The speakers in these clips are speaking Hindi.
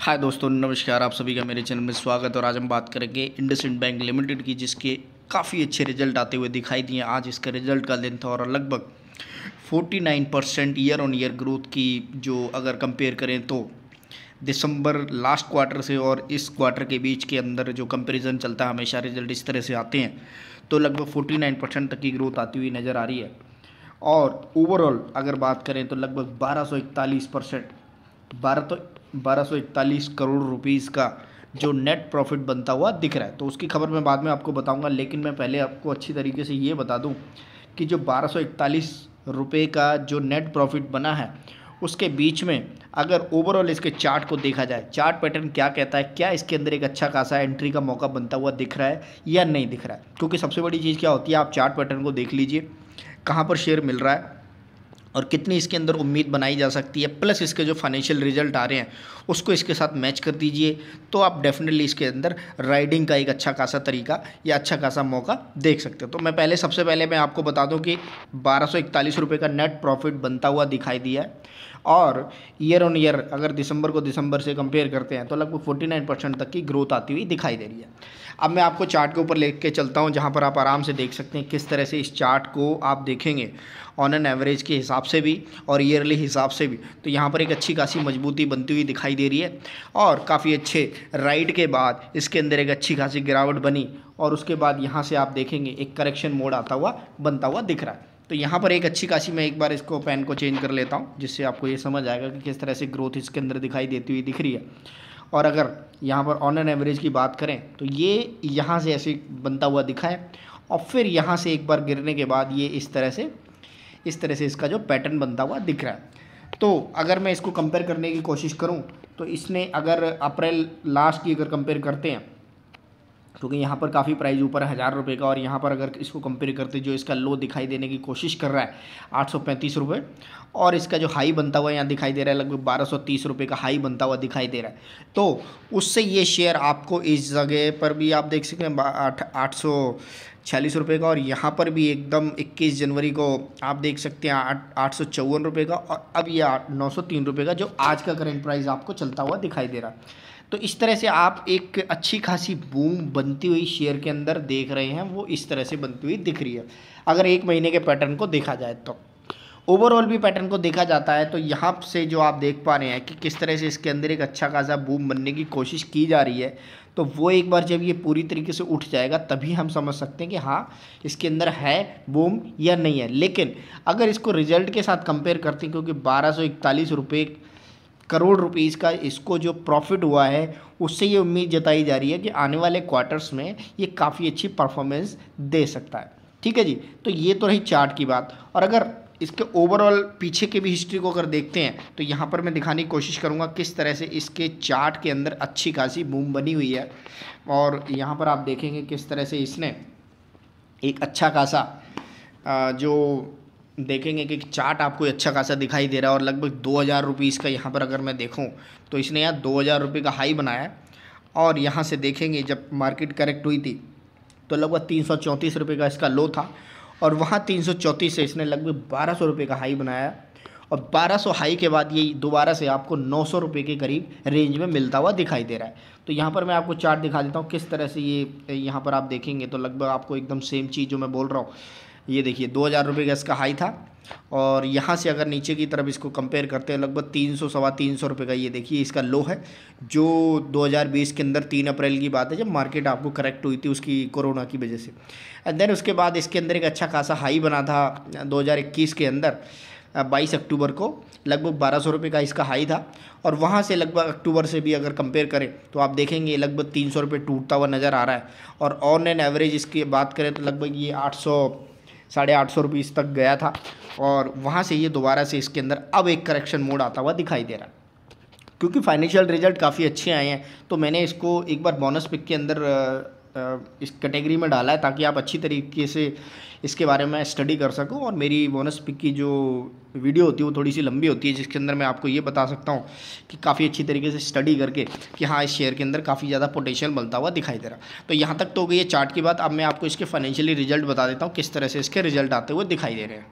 हाय दोस्तों नमस्कार आप सभी का मेरे चैनल में स्वागत और आज हम बात करेंगे इंडसइंड बैंक लिमिटेड की जिसके काफ़ी अच्छे रिजल्ट आते हुए दिखाई दिए आज इसका रिजल्ट का दिन था और लगभग 49 percent year on year growth की जो अगर कंपेयर करें तो दिसंबर लास्ट क्वार्टर से और इस क्वार्टर के बीच के अंदर जो कंपेरिजन चलता है हमेशा रिजल्ट इस तरह से आते हैं तो लगभग फोर्टी परसेंट तक की ग्रोथ आती हुई नज़र आ रही है और ओवरऑल अगर बात करें तो लगभग 1241 परसेंट बारह तो 1241 करोड़ रुपीस का जो नेट प्रॉफिट बनता हुआ दिख रहा है तो उसकी खबर मैं बाद में आपको बताऊंगा लेकिन मैं पहले आपको अच्छी तरीके से ये बता दूं कि जो 1241 रुपए का जो नेट प्रॉफिट बना है उसके बीच में अगर ओवरऑल इसके चार्ट को देखा जाए चार्ट पैटर्न क्या कहता है क्या इसके अंदर एक अच्छा खासा एंट्री का मौका बनता हुआ दिख रहा है या नहीं दिख रहा है क्योंकि सबसे बड़ी चीज़ क्या होती है आप चार्ट पैटर्न को देख लीजिए कहाँ पर शेयर मिल रहा है और कितनी इसके अंदर उम्मीद बनाई जा सकती है प्लस इसके जो फाइनेंशियल रिजल्ट आ रहे हैं उसको इसके साथ मैच कर दीजिए तो आप डेफिनेटली इसके अंदर राइडिंग का एक अच्छा खासा तरीका या अच्छा खासा मौका देख सकते हो तो मैं पहले सबसे पहले मैं आपको बता दूं कि बारह रुपए का नेट प्रॉफिट बनता हुआ दिखाई दिया है और ईयर ऑन ईयर अगर दिसंबर को दिसंबर से कंपेयर करते हैं तो लगभग 49 परसेंट तक की ग्रोथ आती हुई दिखाई दे रही है अब मैं आपको चार्ट के ऊपर लेके चलता हूँ जहाँ पर आप आराम से देख सकते हैं किस तरह से इस चार्ट को आप देखेंगे ऑन एन एवरेज के हिसाब से भी और ईयरली हिसाब से भी तो यहाँ पर एक अच्छी खासी मजबूती बनती हुई दिखाई दे रही है और काफ़ी अच्छे राइड के बाद इसके अंदर एक अच्छी खासी गिरावट बनी और उसके बाद यहाँ से आप देखेंगे एक करेक्शन मोड आता हुआ बनता हुआ दिख रहा है तो यहाँ पर एक अच्छी काशी मैं एक बार इसको पैन को चेंज कर लेता हूँ जिससे आपको ये समझ आएगा कि किस तरह से ग्रोथ इसके अंदर दिखाई देती हुई दिख रही है और अगर यहाँ पर ऑन एन एवरेज की बात करें तो ये यहाँ से ऐसे बनता हुआ दिखा है और फिर यहाँ से एक बार गिरने के बाद ये इस तरह से इस तरह से इसका जो पैटर्न बनता हुआ दिख रहा है तो अगर मैं इसको कंपेयर करने की कोशिश करूँ तो इसने अगर अप्रैल लास्ट की अगर कंपेयर करते हैं क्योंकि यहाँ पर काफ़ी प्राइस ऊपर है हज़ार रुपये का और यहाँ पर अगर इसको कंपेयर करते जो इसका लो दिखाई देने की कोशिश कर रहा है आठ सौ पैंतीस रुपये और इसका जो हाई बनता हुआ यहाँ दिखाई दे रहा है लगभग बारह सौ तीस रुपये का हाई बनता हुआ दिखाई दे रहा है तो उससे ये शेयर आपको इस जगह पर भी आप देख सकते हैं आठ सौ छियालीस रुपये का और यहाँ पर भी एकदम इक्कीस जनवरी को आप देख सकते हैं आठ आठ सौ चौवन रुपये का और अब ये नौ सौ तीन रुपये का जो आज का करेंट प्राइस आपको चलता हुआ दिखाई दे रहा है तो इस तरह से आप एक अच्छी खासी बूम बनती हुई शेयर के अंदर देख रहे हैं वो इस तरह से बनती हुई दिख रही है अगर एक महीने के पैटर्न को देखा जाए तो ओवरऑल भी पैटर्न को देखा जाता है तो यहाँ से जो आप देख पा रहे हैं कि किस तरह से इसके अंदर एक अच्छा खासा बूम बनने की कोशिश की जा रही है तो वो एक बार जब ये पूरी तरीके से उठ जाएगा तभी हम समझ सकते हैं कि हाँ इसके अंदर है बूम या नहीं है लेकिन अगर इसको रिजल्ट के साथ कंपेयर करते हैं क्योंकि बारह सौ इकतालीस रुपये करोड़ रुपीज़ का इसको जो प्रॉफिट हुआ है उससे ये उम्मीद जताई जा रही है कि आने वाले क्वार्टर्स में ये काफ़ी अच्छी परफॉर्मेंस दे सकता है ठीक है जी तो ये तो रही चार्ट की बात और अगर इसके ओवरऑल पीछे के भी हिस्ट्री को अगर देखते हैं तो यहाँ पर मैं दिखाने की कोशिश करूँगा किस तरह से इसके चार्ट के अंदर अच्छी खासी बूम बनी हुई है और यहाँ पर आप देखेंगे किस तरह से इसने एक अच्छा खासा जो देखेंगे कि चार्ट आपको अच्छा खासा दिखाई दे रहा है और लगभग दो हज़ार रुपये का यहाँ पर अगर मैं देखूँ तो इसने यहाँ दो हज़ार रुपये का हाई बनाया है और यहाँ से देखेंगे जब मार्केट करेक्ट हुई थी तो लगभग तीन सौ चौंतीस रुपये का इसका लो था और वहाँ तीन सौ चौंतीस से इसने लगभग बारह सौ रुपये का हाई बनाया और बारह सौ हाई के बाद ये दोबारा से आपको नौ सौ रुपये के करीब रेंज में मिलता हुआ दिखाई दे रहा है तो यहाँ पर मैं आपको चार्ट दिखा देता हूँ किस तरह से ये यहाँ पर आप देखेंगे तो लगभग आपको एकदम सेम चीज़ जो मैं बोल रहा हूँ ये देखिए दो हज़ार रुपये का इसका हाई था और यहाँ से अगर नीचे की तरफ इसको कंपेयर करते हैं लगभग तीन सौ सवा तीन सौ रुपये का ये देखिए इसका लो है जो 2020 के अंदर तीन अप्रैल की बात है जब मार्केट आपको करेक्ट हुई थी उसकी कोरोना की वजह से एंड देन उसके बाद इसके अंदर एक अच्छा खासा हाई बना था 2021 के अंदर 22 अक्टूबर को लगभग बारह सौ रुपये का इसका हाई था और वहाँ से लगभग अक्टूबर से भी अगर कंपेयर करें तो आप देखेंगे लगभग तीन सौ रुपये टूटता हुआ नज़र आ रहा है और ऑन एंड एवरेज इसकी बात करें तो लगभग ये आठ सौ साढ़े आठ सौ रुपीज़ तक गया था और वहाँ से ये दोबारा से इसके अंदर अब एक करेक्शन मोड आता हुआ दिखाई दे रहा है क्योंकि फाइनेंशियल रिजल्ट काफ़ी अच्छे आए हैं तो मैंने इसको एक बार बोनस पिक के अंदर इस कैटेगरी में डाला है ताकि आप अच्छी तरीके से इसके बारे में स्टडी कर सको और मेरी बोनस पिक की जो वीडियो होती है वो थोड़ी सी लंबी होती है जिसके अंदर मैं आपको ये बता सकता हूँ कि काफ़ी अच्छी तरीके से स्टडी करके कि हाँ इस शेयर के अंदर काफ़ी ज़्यादा पोटेंशियल बनता हुआ दिखाई दे रहा तो यहाँ तक तो हो गई है चार्ट की बात अब मैं आपको इसके फाइनेंशियली रिजल्ट बता देता हूँ किस तरह से इसके रिजल्ट आते हुए दिखाई दे रहे हैं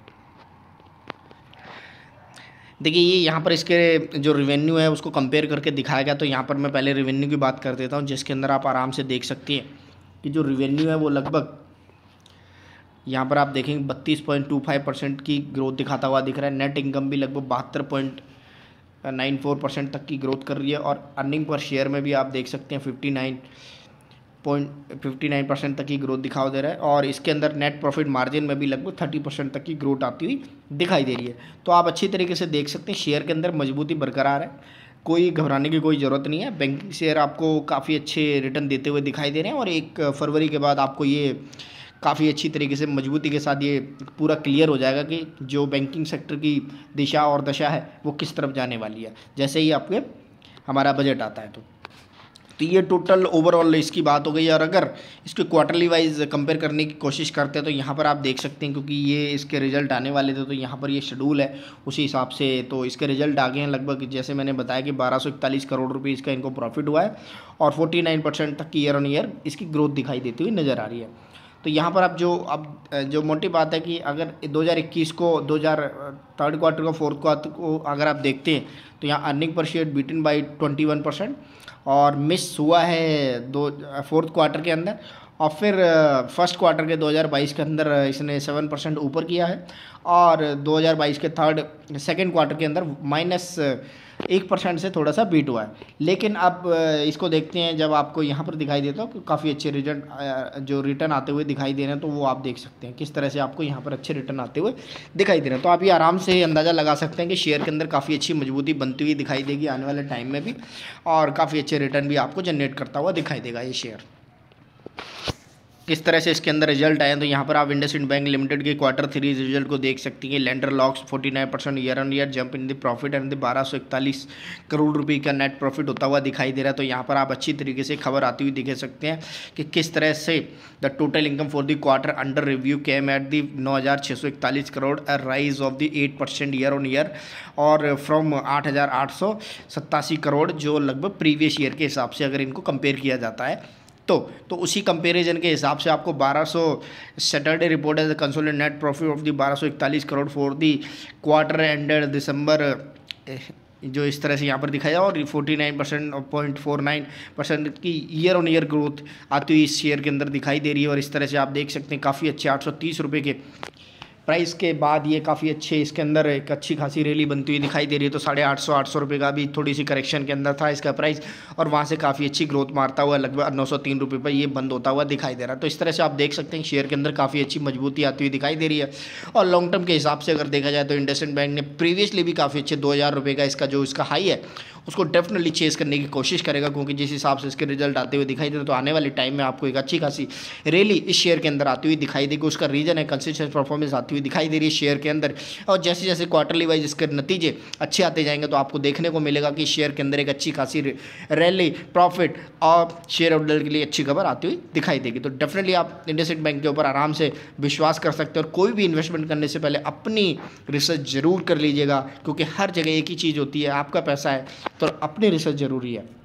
देखिए ये यहाँ पर इसके जो रेवेन्यू है उसको कंपेयर करके दिखाया गया तो यहाँ पर मैं पहले रेवेन्यू की बात कर देता हूँ जिसके अंदर आप आराम से देख सकती हैं कि जो रिवेन्यू है वो लगभग यहाँ पर आप देखेंगे बत्तीस पॉइंट टू फाइव परसेंट की ग्रोथ दिखाता हुआ दिख रहा है नेट इनकम भी लगभग बहत्तर पॉइंट नाइन फोर परसेंट तक की ग्रोथ कर रही है और अर्निंग पर शेयर में भी आप देख सकते हैं fifty nine point fifty nine percent तक की ग्रोथ दिखाई दे रहा है और इसके अंदर नेट प्रॉफिट मार्जिन में भी लगभग थर्टी परसेंट तक की ग्रोथ आती हुई दिखाई दे रही है तो आप अच्छी तरीके से देख सकते हैं शेयर के अंदर मजबूती बरकरार है कोई घबराने की कोई ज़रूरत नहीं है बैंकिंग शेयर आपको काफ़ी अच्छे रिटर्न देते हुए दिखाई दे रहे हैं और एक फरवरी के बाद आपको ये काफ़ी अच्छी तरीके से मजबूती के साथ ये पूरा क्लियर हो जाएगा कि जो बैंकिंग सेक्टर की दिशा और दशा है वो किस तरफ जाने वाली है जैसे ही आपके हमारा बजट आता है तो तो ये टोटल ओवरऑल इसकी बात हो गई और अगर इसके क्वार्टरली वाइज कंपेयर करने की कोशिश करते हैं तो यहाँ पर आप देख सकते हैं क्योंकि ये इसके रिजल्ट आने वाले थे तो यहाँ पर ये शेड्यूल है उसी हिसाब से तो इसके रिजल्ट आ गए हैं लगभग जैसे मैंने बताया कि बारह करोड़ रुपये इसका इनको प्रॉफिट हुआ है और फोर्टी तक की ईयर ऑन ईयर इसकी ग्रोथ दिखाई देती हुई नज़र आ रही है तो यहाँ पर आप जो अब जो मोटिव बात है कि अगर 2021 को 2000 थर्ड क्वार्टर को फोर्थ क्वार्टर को अगर आप देखते हैं तो यहाँ earning per share beaten by 21 percent और मिस हुआ है दो फोर्थ क्वार्टर के अंदर और फिर फर्स्ट क्वार्टर के 2022 के अंदर इसने सेवन परसेंट ऊपर किया है और 2022 के थर्ड सेकेंड क्वार्टर के अंदर माइनस एक परसेंट से थोड़ा सा बीट हुआ है लेकिन अब इसको देखते हैं जब आपको यहाँ पर दिखाई देता है तो काफ़ी अच्छे रिजल्ट जो रिटर्न आते हुए दिखाई दे रहे हैं तो वो आप देख सकते हैं किस तरह से आपको यहाँ पर अच्छे रिटर्न आते हुए दिखाई दे रहे हैं तो आप ये आराम से अंदाज़ा लगा सकते हैं कि शेयर के अंदर काफ़ी अच्छी मजबूती बनती हुई दिखाई देगी आने वाले टाइम में भी और काफ़ी अच्छे रिटर्न भी आपको जनरेट करता हुआ दिखाई देगा ये शेयर किस तरह से इसके अंदर रिजल्ट आए हैं तो यहाँ पर आप इंडस बैंक लिमिटेड के क्वार्टर थ्री रिजल्ट को देख सकती हैं lender clocks 49 percent year on year jump in the profit and the 1241 crore रुपए का नेट प्रॉफिट होता हुआ दिखाई दे रहा है तो यहाँ पर आप अच्छी तरीके से खबर आती हुई दिखे सकते हैं कि किस तरह से the total income for the quarter under review came at the नौ crore rise of the eight year on year और फ्रॉम आठ करोड़ जो लगभग प्रीवियस ईयर के हिसाब से अगर इनको कंपेयर किया जाता है तो तो उसी कंपैरिजन के हिसाब से आपको 1200 Saturday as consolidated net profit of the 1241 crore for the quarter ended December जो इस तरह से यहाँ पर दिखाया और फोर्टी नाइन परसेंट और पॉइंट फोर नाइन परसेंट की ईयर ऑन ईयर ग्रोथ आती हुई इस शेयर के अंदर दिखाई दे रही है और इस तरह से आप देख सकते हैं काफ़ी अच्छे आठ सौ तीस रुपये के प्राइस के बाद ये काफ़ी अच्छे इसके अंदर एक अच्छी खासी रैली बनती हुई दिखाई दे रही है तो साढ़े आठ सौ आठ सौ रुपये का भी थोड़ी सी करेक्शन के अंदर था इसका प्राइस और वहाँ से काफ़ी अच्छी ग्रोथ मारता हुआ लगभग नौ सौ तीन रुपये पर यह बंद होता हुआ दिखाई दे रहा है तो इस तरह से आप देख सकते हैं शेयर के अंदर काफ़ी अच्छी मजबूती आती हुई दिखाई दे रही है और लॉन्ग टर्म के हिसाब से अगर देखा जाए तो इंडसइंड बैंक ने प्रीवियसली भी काफ़ी अच्छे दो हज़ार रुपये का इसका जो इसका हाई है उसको डेफिनेटली चेस करने की कोशिश करेगा क्योंकि जिस हिसाब से इसके रिजल्ट आते हुए दिखाई दे तो आने वाले टाइम में आपको एक अच्छी खासी रैली इस शेयर के अंदर आती हुई दिखाई देगी उसका रीज़न है कंसिस्टेंट परफॉर्मेंस आती हुई दिखाई दे रही है शेयर के अंदर और जैसे जैसे क्वार्टरली वाइज इसके नतीजे अच्छे आते जाएंगे तो आपको देखने को मिलेगा कि शेयर के अंदर एक अच्छी खासी रैली प्रॉफिट और शेयर होल्डर के लिए अच्छी खबर आती हुई दिखाई देगी तो डेफिनेटली आप इंडसिट बैंक के ऊपर आराम से विश्वास कर सकते हो और कोई भी इन्वेस्टमेंट करने से पहले अपनी रिसर्च ज़रूर कर लीजिएगा क्योंकि हर जगह एक ही चीज़ होती है आपका पैसा है तो अपनी रिसर्च ज़रूरी है